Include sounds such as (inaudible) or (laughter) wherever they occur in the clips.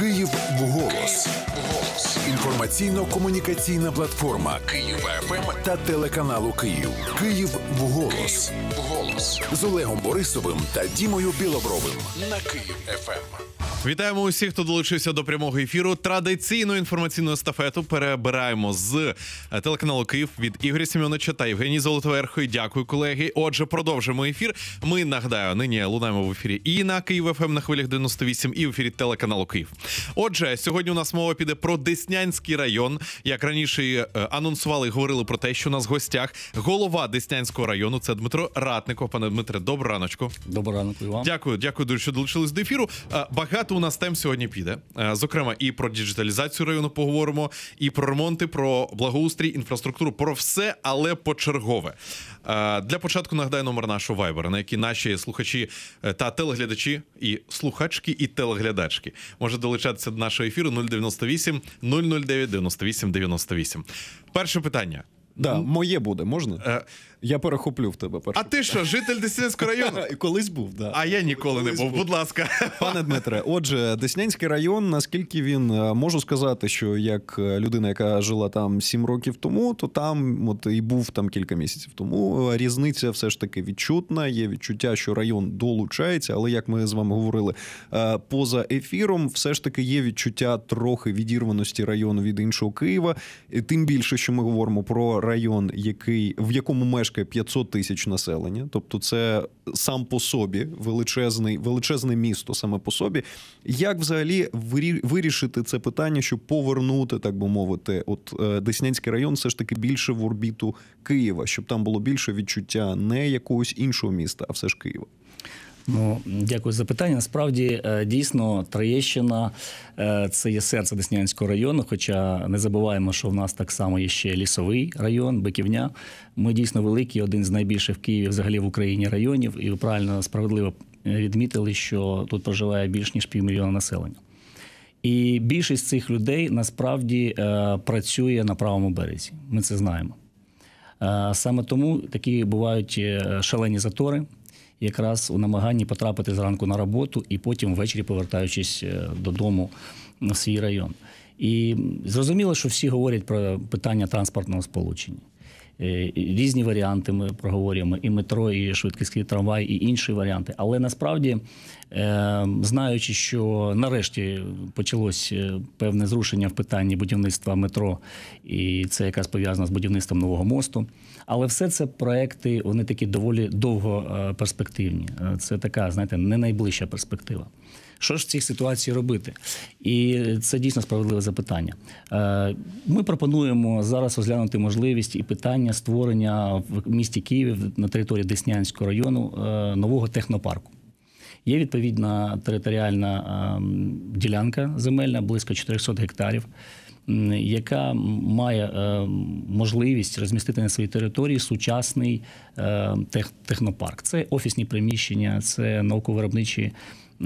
Київ голос. Інформаційно-комунікаційна платформа Київ ФМ ем та телеканалу Київ. Київ голос. з Олегом Борисовим та Дімою Білобровим на Київ ФМ. Ем. Вітаємо усіх, хто долучився до прямого ефіру. Традиційну інформаційну естафету перебираємо з е, телеканалу Київ від Ігоря Сіменовича та Євгенії Золотоверхої. Дякую, колеги. Отже, продовжимо ефір. Ми нагадаю, нині лунаємо в ефірі і на Київ ФМ ем на хвилях 98, і в ефірі телеканалу Київ. Отже, сьогодні у нас мова піде про Деснянський район. Як раніше е, анонсували, говорили про те, що у нас в гостях голова Деснянського району. Це Дмитро Ратников. Пане Дмитре, доброго раночку. Добро ранок і вам. Дякую, дякую дуже, що долучились до ефіру. Е, багато у нас тем сьогодні піде. Е, зокрема, і про діджиталізацію району поговоримо, і про ремонти, про благоустрій, інфраструктуру, про все, але почергове. Для початку нагадаю номер нашого вайбера, на який наші слухачі та телеглядачі і слухачки і телеглядачки може долучитися долучатися до нашого ефіру 098 009 98 98. Перше питання. Да, моє буде можна? Е, я перехоплю в тебе перше. А ти що, житель Деснянського району? (laughs) Колись був, да. А я ніколи не був. Будь ласка, (laughs) пане Дмитре. Отже, Деснянський район, наскільки він е, можу сказати, що як е, людина, яка жила там сім років тому, то там от і був там кілька місяців тому. Е, різниця все ж таки відчутна. Є відчуття, що район долучається, але як ми з вами говорили поза ефіром, все ж таки є відчуття трохи відірваності району від іншого Києва. Тим більше, що ми говоримо про район, який в якому мешкає мешкає 500 тисяч населення, тобто це сам по собі величезний, величезне місто саме по собі. Як взагалі вирішити це питання, щоб повернути, так би мовити, от е, Деснянський район, все ж таки більше в орбіту Києва, щоб там було більше відчуття не якогось іншого міста, а все ж Києва? Ну, дякую за питання. Насправді, е, дійсно, Троєщина е, це є серце Деснянського району. Хоча не забуваємо, що в нас так само є ще лісовий район, Биківня. Ми дійсно великі, один з найбільших в Києві, взагалі в Україні районів. І правильно справедливо е, відмітили, що тут проживає більш ніж півмільйона населення. І більшість цих людей насправді працює на правому березі. Ми це знаємо. Саме тому такі бувають шалені затори якраз у намаганні потрапити зранку на роботу і потім ввечері повертаючись е, додому на свій район. І зрозуміло, що всі говорять про питання транспортного сполучення. Е, різні варіанти. Ми проговорюємо і метро, і швидкісний трамвай, і інші варіанти. Але насправді, е, знаючи, що нарешті почалось е, певне зрушення в питанні будівництва метро, і це якраз пов'язано з будівництвом нового мосту. Але все це проекти, вони такі доволі довго перспективні. Це така, знаєте, не найближча перспектива. Що ж в цій ситуації робити? І це дійсно справедливе запитання. Е, ми пропонуємо зараз розглянути можливість і питання створення в місті Києві на території Деснянського району е, нового технопарку. Є відповідна територіальна ем, ділянка земельна, близько 400 гектарів. Яка має е, можливість розмістити на своїй території сучасний е, тех, технопарк? Це офісні приміщення, це науково-виробничі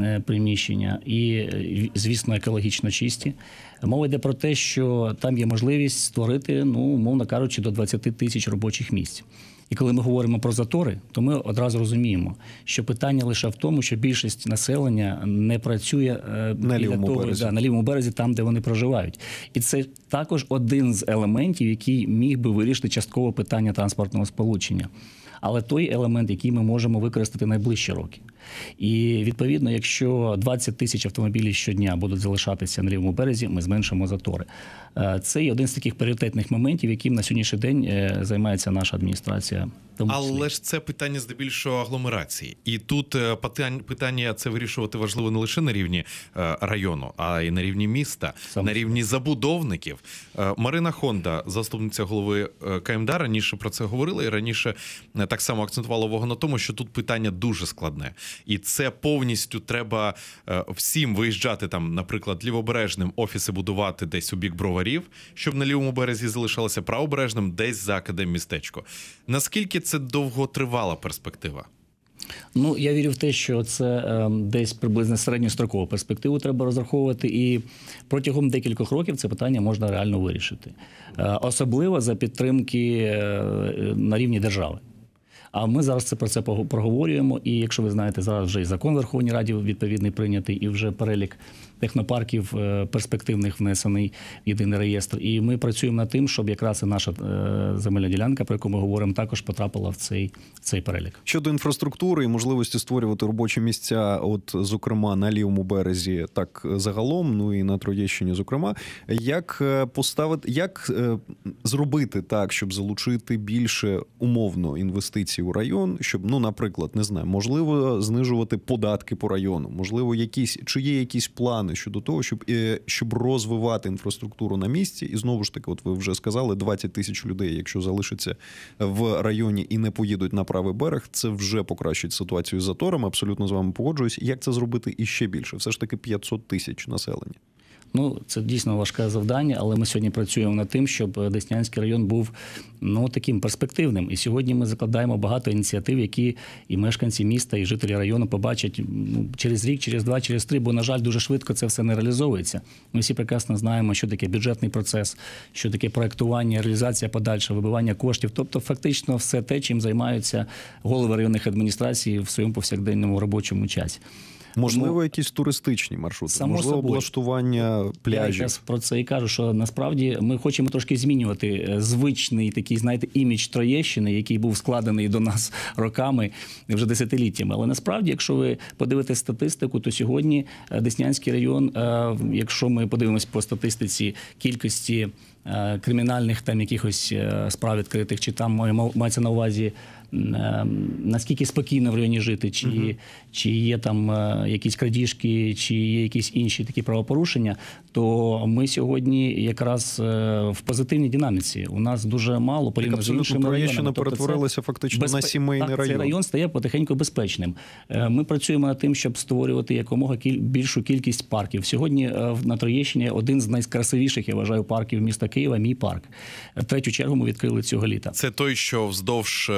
Е, приміщення е, і, звісно, екологічно чисті. Мова йде про те, що там є можливість створити, ну мовно кажучи, до 20 тисяч робочих місць. І коли ми говоримо про затори, то ми одразу розуміємо, що питання лише в тому, що більшість населення не працює е, на лівому того, березі. Да, на лівому березі, там де вони проживають, і це також один з елементів, який міг би вирішити частково питання транспортного сполучення, але той елемент, який ми можемо використати найближчі роки. І відповідно, якщо 20 тисяч автомобілів щодня будуть залишатися на лівому березі, ми зменшимо затори. Е, це є один з таких пріоритетних моментів, яким на сьогоднішній день е, займається наша адміністрація. Тому але ж це питання здебільшого агломерації, і тут е, питання це вирішувати важливо не лише на рівні району, а й на рівні міста, Сам. на рівні забудовників. Марина Хонда, заступниця голови КМДА, раніше про це говорила, і раніше так само акцентувала увагу на тому, що тут питання дуже складне і це повністю треба е, всім виїжджати там, наприклад, лівобережним офіси будувати десь у бік броварів, щоб на лівому березі залишалося правобережним, десь за містечко. Наскільки це довготривала перспектива? Ну, я вірю в те, що це е, десь приблизно середньострокову перспективу треба розраховувати, і протягом декількох років це питання можна реально вирішити, е, особливо за підтримки е, на рівні держави. А ми зараз це про це проговорюємо. І якщо ви знаєте, зараз вже і закон Верховній Раді відповідний прийнятий, і вже перелік технопарків е, перспективних внесений в єдиний реєстр. І ми працюємо над тим, щоб якраз і наша е, земельна ділянка, про яку ми говоримо, також потрапила в цей цей перелік. Щодо інфраструктури і можливості створювати робочі місця, от зокрема на лівому березі, так загалом, ну і на Троєщині, зокрема, як е, поставити, як зробити так, щоб залучити більше умовно інвестицій у район, щоб ну, наприклад, не знаю, можливо, знижувати податки по району, можливо, якісь чи є якісь плани зацікавлений щодо того, щоб е, щоб розвивати інфраструктуру на місці. І знову ж таки, от ви вже сказали, 20 тисяч людей, якщо залишаться в районі і не поїдуть на правий берег, це вже покращить ситуацію з заторами. Абсолютно з вами погоджуюсь. Як це зробити іще більше? Все ж таки 500 тисяч населення. Ну це дійсно важке завдання, але ми сьогодні працюємо над тим, щоб е, Деснянський район був ну таким перспективним. І сьогодні ми закладаємо багато ініціатив, які і мешканці міста, і жителі району побачать ну, через рік, через два, через три. Бо на жаль, дуже швидко це все не реалізовується. Ми всі прекрасно знаємо, що таке бюджетний процес, що таке проектування, реалізація подальше, вибивання коштів. Тобто, фактично, все те, чим займаються голови районних адміністрацій в своєму повсякденному робочому часі. Можливо, ну, якісь туристичні маршрути, само можливо, собою. облаштування пляжів. Я про це і кажу, що насправді ми хочемо трошки змінювати е, звичний такий, знаєте, імідж Троєщини, який був складений до нас (laughs) роками вже десятиліттями. Але насправді, якщо ви подивитесь статистику, то сьогодні е, Деснянський район, е, якщо ми подивимось по статистиці кількості. Кримінальних там якихось справ відкритих, чи там мається на увазі Ем, наскільки спокійно в районі жити, чи uh -huh. чи є там е, якісь крадіжки, чи є якісь інші такі правопорушення, то ми сьогодні якраз е, в позитивній динаміці. У нас дуже мало порівняно з іншими районами. Тобто перетворилася фактично безп... на сімейний так, район. Цей район стає потихеньку безпечним. Е, ми працюємо над тим, щоб створювати якомога кіль... більшу кількість парків. Сьогодні на Троєщині один з найкрасивіших, я вважаю, парків міста Києва. Мій парк. Третю чергу ми відкрили цього літа. Це той, що вздовж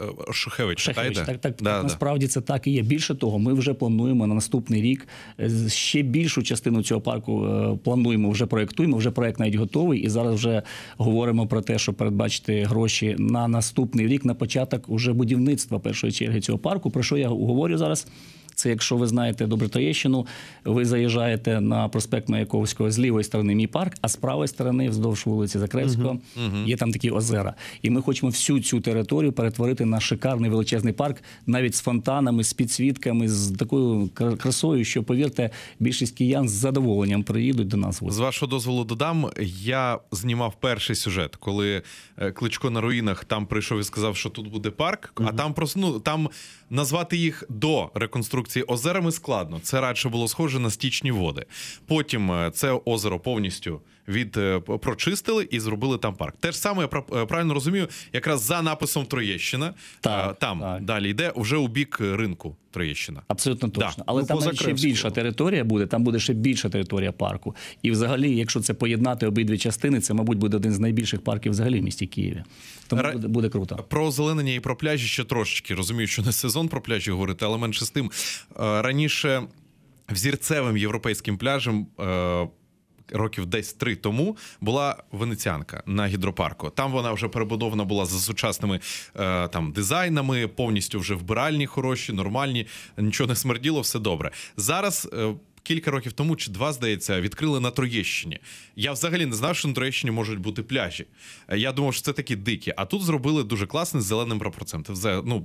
Е, Шухевич, Шухевич так, так, да, так да. насправді це так і є. Більше того, ми вже плануємо на наступний рік е, ще більшу частину цього парку. Е, плануємо вже проектуємо. Вже проект навіть готовий, і зараз вже говоримо про те, щоб передбачити гроші на наступний рік, на початок уже будівництва першої черги цього парку. Про що я говорю зараз? Це якщо ви знаєте Добротоєщину, ви заїжджаєте на проспект Маяковського з лівої сторони мій парк, а з правої сторони, вздовж вулиці Закревського, uh -huh. є там такі озера. І ми хочемо всю цю територію перетворити на шикарний величезний парк, навіть з фонтанами, з підсвітками, з такою красою, що повірте, більшість киян з задоволенням приїдуть до нас. З вашого дозволу додам. Я знімав перший сюжет, коли е, кличко на руїнах там прийшов і сказав, що тут буде парк, uh а там просто ну там назвати їх до реконструкції реконструкції озерами складно. Це радше було схоже на стічні води. Потім е, це озеро повністю від е, прочистили і зробили там парк. Те ж саме я е, правильно розумію, якраз за написом Троєщина е, так, там так. далі йде вже у бік ринку. Троєщина. Абсолютно точно, да. Ну, але ну, там ще більша територія буде. Там буде ще більша територія парку. І, взагалі, якщо це поєднати обидві частини, це мабуть буде один з найбільших парків взагалі в місті Києві. Тому Ре... буде, буде круто. Про озеленення і про пляжі ще трошечки. Розумію, що не сезон про пляжі говорити, але менше з тим раніше. Взірцевим європейським пляжем років десь три тому була венеціанка на гідропарку. Там вона вже перебудована була за сучасними е, там дизайнами, повністю вже вбиральні, хороші, нормальні, нічого не смерділо, все добре. Зараз е, кілька років тому, чи два здається, відкрили на Троєщині. Я взагалі не знав, що на Троєщині можуть бути пляжі. Я думав, що це такі дикі. А тут зробили дуже класний з зеленим прапорцем. Це взагалі, ну,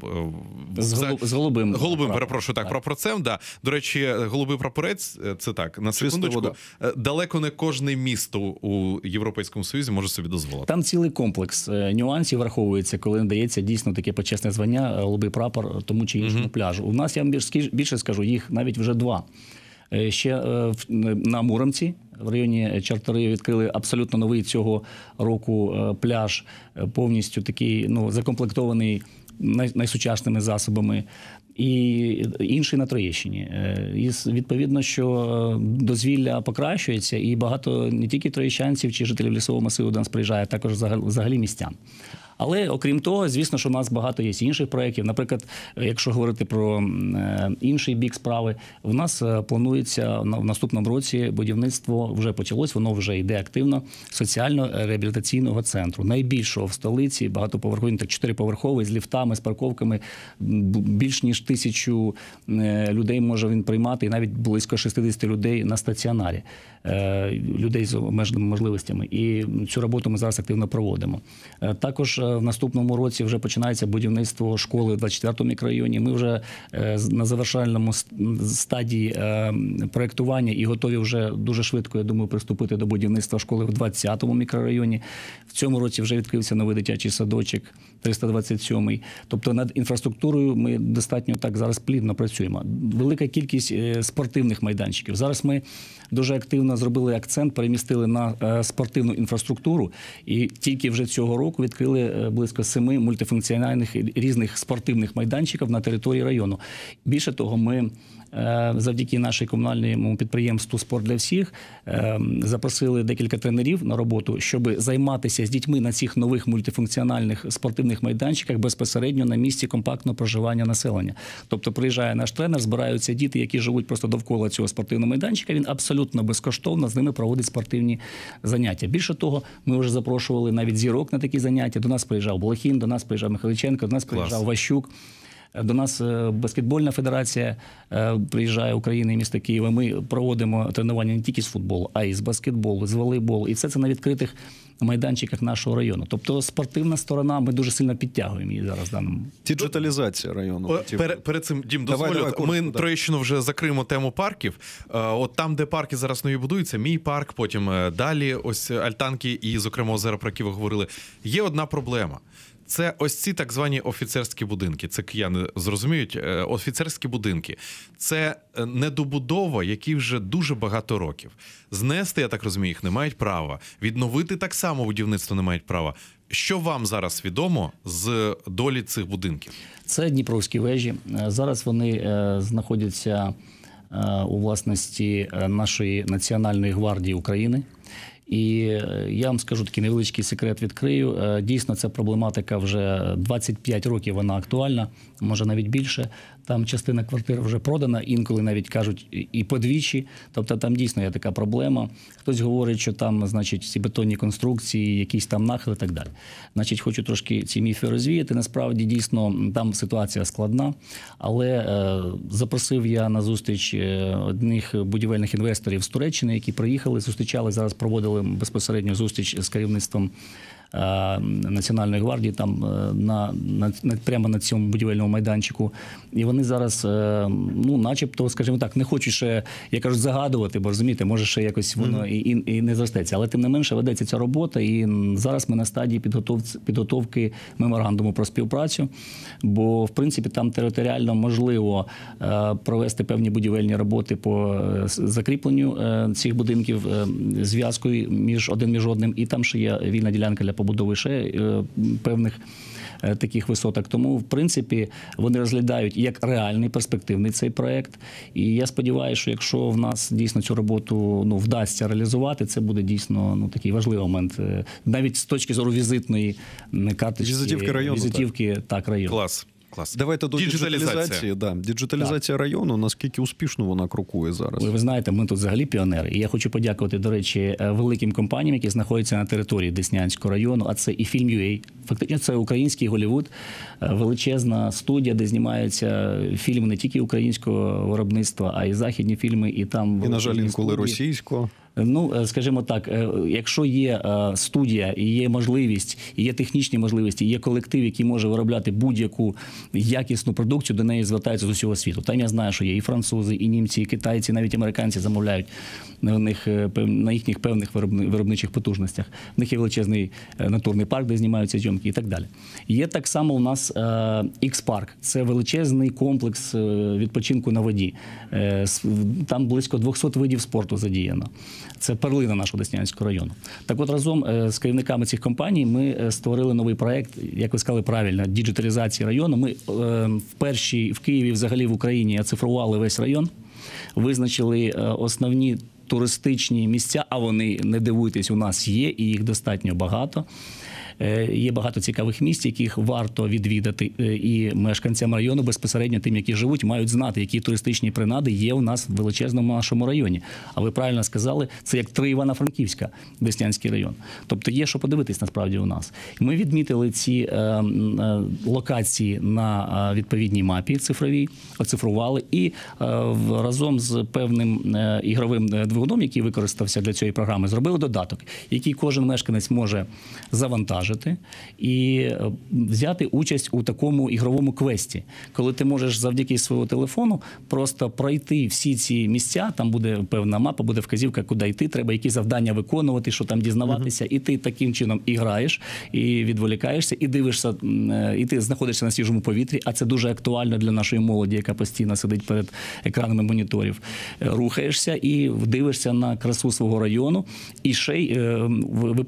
е, з, взагалі, з голубим. Голубим, прапор. перепрошую, так, так. прапорцем. Да. До речі, голубий прапорець е, це так, на секундочку. Е, далеко не кожне місто у Європейському Союзі може собі дозволити. Там цілий комплекс нюансів враховується, коли надається дійсно таке почесне звання голубий прапор тому чи іншому mm пляжу. У нас я вам більше скажу, їх навіть вже два. Е, ще е, на Муромці в районі Чартари відкрили абсолютно новий цього року е, пляж, повністю такий ну закомплектований найсучасними засобами. І інший на Троєщині, і відповідно, що дозвілля покращується, і багато не тільки троєщанців чи жителів лісового масиву до нас приїжджає, а також взагалі містян. Але окрім того, звісно, що у нас багато є інших проєктів. Наприклад, якщо говорити про е, інший бік справи, в нас е, планується в наступному році будівництво вже почалось, воно вже йде активно соціально-реабілітаційного центру. Найбільшого в столиці багатоповерховий, ну, так чотириповерховий з ліфтами, з парковками. Більш ніж тисячу е, людей може він приймати, і навіть близько 60 людей на стаціонарі людей з обмеженими можливостями. І цю роботу ми зараз активно проводимо. Також в наступному році вже починається будівництво школи в 24-му мікрорайоні. Ми вже е, на завершальному стадії е, проєктування і готові вже дуже швидко. Я думаю, приступити до будівництва школи в 20-му мікрорайоні. В цьому році вже відкрився новий дитячий садочок. 327-й. Тобто над інфраструктурою ми достатньо так зараз плідно працюємо. Велика кількість е, спортивних майданчиків. Зараз ми дуже активно зробили акцент, перемістили на е, спортивну інфраструктуру, і тільки вже цього року відкрили е, близько семи мультифункціональних різних спортивних майданчиків на території району. Більше того, ми Е, завдяки нашій комунальному підприємству Спорт для всіх е, запросили декілька тренерів на роботу, щоб займатися з дітьми на цих нових мультифункціональних спортивних майданчиках безпосередньо на місці компактного проживання населення. Тобто, приїжджає наш тренер, збираються діти, які живуть просто довкола цього спортивного майданчика. Він абсолютно безкоштовно з ними проводить спортивні заняття. Більше того, ми вже запрошували навіть зірок на такі заняття. До нас приїжджав Блохін, до нас приїжджав Михайличенко, до нас приїжджав Ващук. До нас е, баскетбольна федерація е, приїжджає України, і міста Києва. Ми проводимо тренування не тільки з футболу, а й з баскетболу, з волейболу. І все це на відкритих майданчиках нашого району. Тобто спортивна сторона, ми дуже сильно підтягуємо її зараз. Даному діджиталізація району О, перед, перед цим дім дозволю. Давай, давай, ми троєщину вже закриємо тему парків. Е, от там, де парки зараз нові будуються, мій парк. Потім далі, ось альтанки, і зокрема озера, про які ви говорили. Є одна проблема. Це ось ці так звані офіцерські будинки. Це кияни зрозуміють. Е, офіцерські будинки це е, недобудова, які вже дуже багато років. Знести, я так розумію, їх не мають права. Відновити так само будівництво не мають права. Що вам зараз відомо з долі цих будинків? Це Дніпровські вежі. Е, зараз вони знаходяться у власності нашої національної гвардії України. І е, я вам скажу такий невеличкий секрет відкрию. Е, дійсно, ця проблематика вже 25 років. Вона актуальна, може навіть більше. Там частина квартир вже продана, інколи навіть кажуть і подвічі. Тобто там дійсно є така проблема. Хтось говорить, що там, значить, ці бетонні конструкції, якісь там нахили, і так далі. Значить, хочу трошки ці міфи розвіяти. Насправді дійсно там ситуація складна, але е, запросив я на зустріч е, одних будівельних інвесторів з Туреччини, які приїхали, зустрічали зараз. Проводили безпосередньо зустріч з керівництвом. Е, Національної гвардії, там е, на, на прямо на цьому будівельному майданчику. І вони зараз, е, ну, начебто, скажімо так, не хочуть ще, я кажуть, загадувати, бо розумієте, може ще якось воно і, і, і не зростеться. Але тим не менше ведеться ця робота, і зараз ми на стадії підготовки, підготовки меморандуму про співпрацю. Бо в принципі там територіально можливо провести певні будівельні роботи по закріпленню цих будинків зв'язкою між один між одним, і там ще є вільна ділянка для побудови ще е, певних е, таких висоток. Тому, в принципі, вони розглядають як реальний перспективний цей проект. І я сподіваюся, що якщо в нас дійсно цю роботу ну вдасться реалізувати, це буде дійсно ну такий важливий момент, е, навіть з точки зору візитної карточки. візитівки району. Візитівки так, так району. Клас. Клас. Давайте до діджиталізації. Да. Діджиталізація так. району, наскільки успішно вона крокує зараз. Ви ви знаєте, ми тут взагалі піонери. І я хочу подякувати, до речі, е, великим компаніям, які знаходяться на території Деснянського району, а це і фільм Фактично, це український Голівуд, е, величезна студія, де знімаються фільми не тільки українського виробництва, а й західні фільми. І там і на жаль, інколи російського. Ну, е, скажімо так, е, якщо є е, студія і є можливість, і є технічні можливості, і є колектив, який може виробляти будь-яку якісну продукцію, до неї звертаються з усього світу. Там я знаю, що є і французи, і німці, і китайці, і навіть американці замовляють на них на їхніх певних виробничих потужностях. В них є величезний натурний парк, де знімаються зйомки і так далі. Є так само у нас X-Park. це величезний комплекс відпочинку на воді. Там близько 200 видів спорту задіяно. Це перлина нашого Деснянського району. Так, от разом е, з керівниками цих компаній ми е, створили новий проект, як ви сказали правильно, діджиталізації району. Ми е, в першій в Києві, взагалі в Україні, оцифрували весь район, визначили основні туристичні місця. А вони не дивуйтесь, у нас є, і їх достатньо багато. Е, є багато цікавих місць, яких варто відвідати, е, і мешканцям району безпосередньо тим, які живуть, мають знати, які туристичні принади є у нас в величезному нашому районі. А ви правильно сказали, це як три Івано-Франківська, Деснянський район. Тобто є що подивитись насправді у нас. Ми відмітили ці е, е, локації на е, відповідній мапі цифровій, оцифрували і е, разом з певним е, ігровим двигуном, який використався для цієї програми, зробили додаток, який кожен мешканець може завантажити вижити і е, взяти участь у такому ігровому квесті, коли ти можеш завдяки свого телефону просто пройти всі ці місця. Там буде певна мапа, буде вказівка, куди йти. Треба які завдання виконувати, що там дізнаватися, uh -huh. і ти таким чином і граєш, і відволікаєшся, і дивишся, е, і ти знаходишся на свіжому повітрі. А це дуже актуально для нашої молоді, яка постійно сидить перед екранами моніторів. Е, рухаєшся і дивишся на красу свого району, і ще й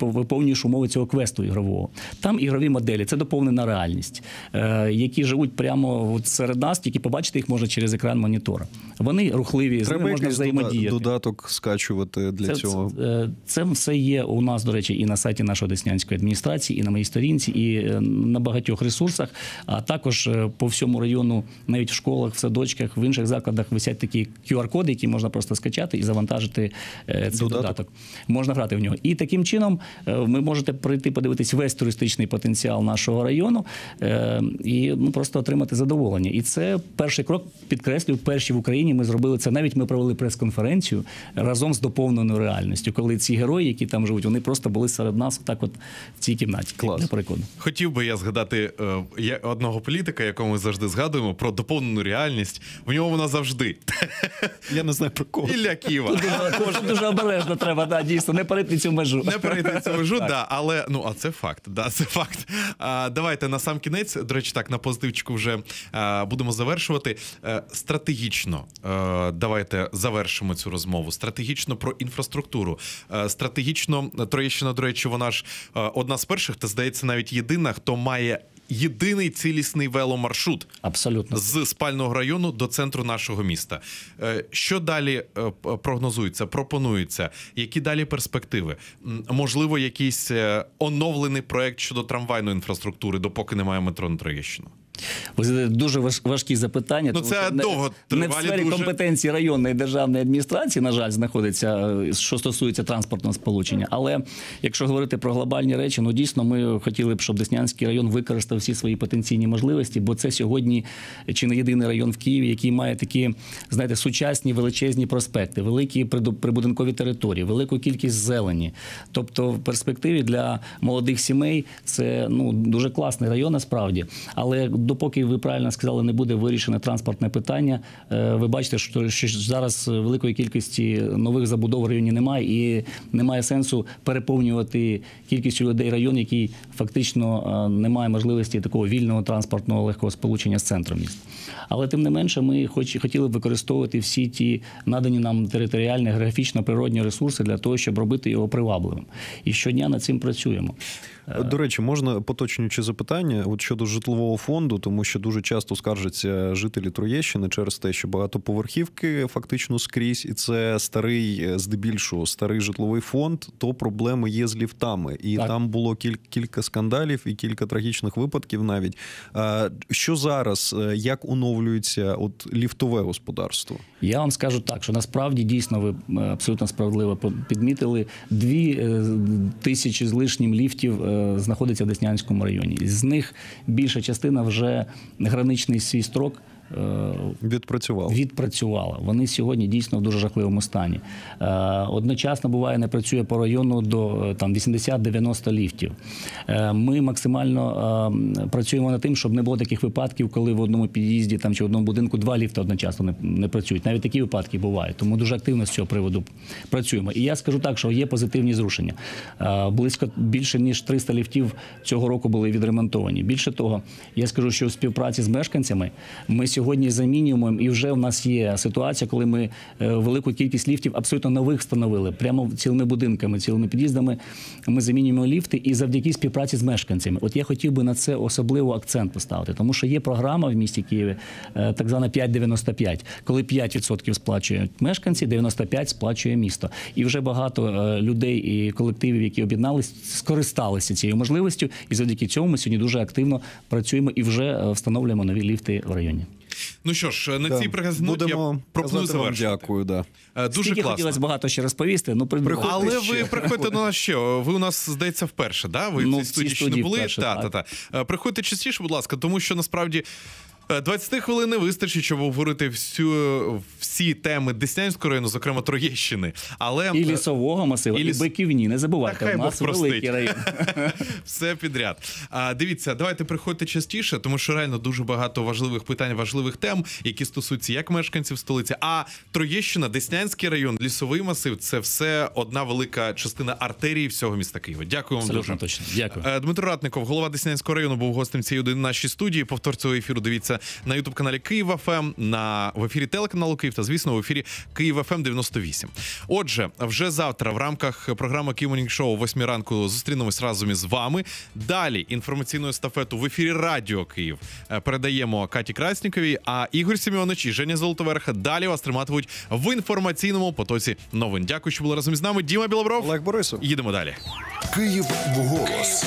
виповнюєш умови цього квесту ігрового. ПВО. Там ігрові моделі, це доповнена реальність, е, які живуть прямо от серед нас, тільки побачити їх можна через екран монітора. Вони рухливі, з ними можна взаємодіяти. додаток скачувати для це, цього. Це, це все є у нас, до речі, і на сайті нашої Деснянської адміністрації, і на моїй сторінці, і е, на багатьох ресурсах, а також е, по всьому району, навіть в школах, в садочках, в інших закладах висять такі QR-коди, які можна просто скачати і завантажити цей додаток. додаток. Можна грати в нього. І таким чином ви можете прийти подивитися весь туристичний потенціал нашого району е, і ну просто отримати задоволення. І це перший крок підкреслюю, перші в Україні. Ми зробили це. Навіть ми провели прес-конференцію разом з доповненою реальністю, коли ці герої, які там живуть, вони просто були серед нас, так от в цій кімнаті. Клас. Для Хотів би я згадати е, одного політика, якого ми завжди згадуємо про доповнену реальність. В нього вона завжди я не знаю про кого Ілля Ківа. дуже, дуже обережно треба да дійсно не перейти цю межу. Не перейти цю межу, так. да але ну а це факт факт. Да, (laughs) Це факт. А, Давайте на сам кінець, до речі, так, на позитивчику вже а, е, будемо завершувати. А, е, стратегічно а, е, давайте завершимо цю розмову. Стратегічно про інфраструктуру. А, стратегічно Троєщина, до речі, вона ж одна з перших, та здається, навіть єдина, хто має єдиний цілісний веломаршрут абсолютно з спального району до центру нашого міста. Е, що далі е, прогнозується, пропонується? Які далі перспективи? Можливо, якийсь е, оновлений проект щодо трамвайної інфраструктури, допоки немає метро на Троєщину? Ви задаєте дуже важкі запитання. Ну, це тому, довго не в сфері дуже. компетенції районної державної адміністрації, на жаль, знаходиться, е, що стосується транспортного сполучення. Але якщо говорити про глобальні речі, ну дійсно ми хотіли б, щоб Деснянський район використав всі свої потенційні можливості, бо це сьогодні чи не єдиний район в Києві, який має такі, знаєте, сучасні величезні проспекти, великі прибудинкові території, велику кількість зелені. Тобто, в перспективі для молодих сімей це ну дуже класний район, насправді, але допоки ви правильно сказали, не буде вирішене транспортне питання. Е, ви бачите, що зараз великої кількості нових забудов в районі немає, і немає сенсу переповнювати кількістю людей район, який фактично е, не має можливості такого вільного транспортного легкого сполучення з центром міста. Але тим не менше, ми хоч хотіли б використовувати всі ті надані нам територіальні, географічно-природні ресурси для того, щоб робити його привабливим. І щодня над цим працюємо. До речі, можна поточнюючи запитання от щодо житлового фонду, тому що дуже часто скаржаться жителі Троєщини через те, що багатоповерхівки фактично скрізь, і це старий, е, здебільшого старий житловий фонд. То проблеми є з ліфтами, і так. там було кілька скандалів і кілька трагічних випадків. Навіть що зараз е, як оновлюється от ліфтове господарство? Я вам скажу так, що насправді дійсно ви е, абсолютно справедливо підмітили дві тисячі з лишнім ліфтів знаходиться в Деснянському районі. З них більша частина вже граничний свій строк Е, відпрацювала. відпрацювала. Вони сьогодні дійсно в дуже жахливому стані. Е, одночасно буває, не працює по району до е, там 80-90 ліфтів. Ми максимально ем, працюємо над тим, щоб не було таких випадків, коли в одному під'їзді там чи в одному будинку два ліфти одночасно не, не працюють. Навіть такі випадки бувають. Тому дуже активно з цього приводу працюємо. І я скажу так, що є позитивні зрушення. Близько більше ніж 300 ліфтів цього року були відремонтовані. Більше того, я скажу, що у співпраці з мешканцями ми сьогодні замінюємо, і вже в нас є ситуація, коли ми е, велику кількість ліфтів абсолютно нових встановили прямо цілими будинками, цілими під'їздами. Ми замінюємо ліфти і завдяки співпраці з мешканцями. От я хотів би на це особливо акцент поставити, тому що є програма в місті Києві, е, так звана 5,95, коли 5% сплачують мешканці, 95% сплачує місто. І вже багато е, людей і колективів, які об'єднались, скористалися цією можливістю, і завдяки цьому ми сьогодні дуже активно працюємо і вже встановлюємо нові ліфти в районі. Ну що ж, на да. цій пригазноті я пропоную Вам дякую, да. Е, дуже Скільки класно. хотілося багато ще розповісти, ну приходьте Але ще. ви приходьте до нас ще. Ви у нас, здається, вперше, да? Ви ну, в цій студії ще не були? Вперше, та, так. та, та. Е, приходьте частіше, будь ласка, тому що насправді 20 е, хвилин не вистачить, щоб обговорити всю всі теми Деснянського району, зокрема Троєщини, але і е, лісового масиву, і, ліс... і Биківні, Не забувайте, Та, у нас великий район. (laughs) все підряд. А дивіться, давайте приходьте частіше, тому що реально дуже багато важливих питань, важливих тем, які стосуються як мешканців столиці, а Троєщина, Деснянський район, лісовий масив це все одна велика частина артерії всього міста Києва. Дякую вам Абсолютно дуже. точно. Дякую, е, Дмитро Ратников, голова Деснянського району, був гостем цієї на нашій студії. Повтор цього ефіру. Дивіться дивитися на ютуб каналі Київ ФМ, на в ефірі телеканалу Київ та звісно в ефірі Київ ФМ 98. Отже, вже завтра в рамках програми Кімонінг Шоу, о 8 ранку, зустрінемось разом із вами. Далі інформаційну естафету в ефірі Радіо Київ е, передаємо Каті Красніковій. А Ігор Сіміонич і Женя Золотоверха далі вас триматимуть в інформаційному потоці новин. Дякую, що були разом з нами. Діма Білобров Олег Борисов. Їдемо далі. Київ в голос.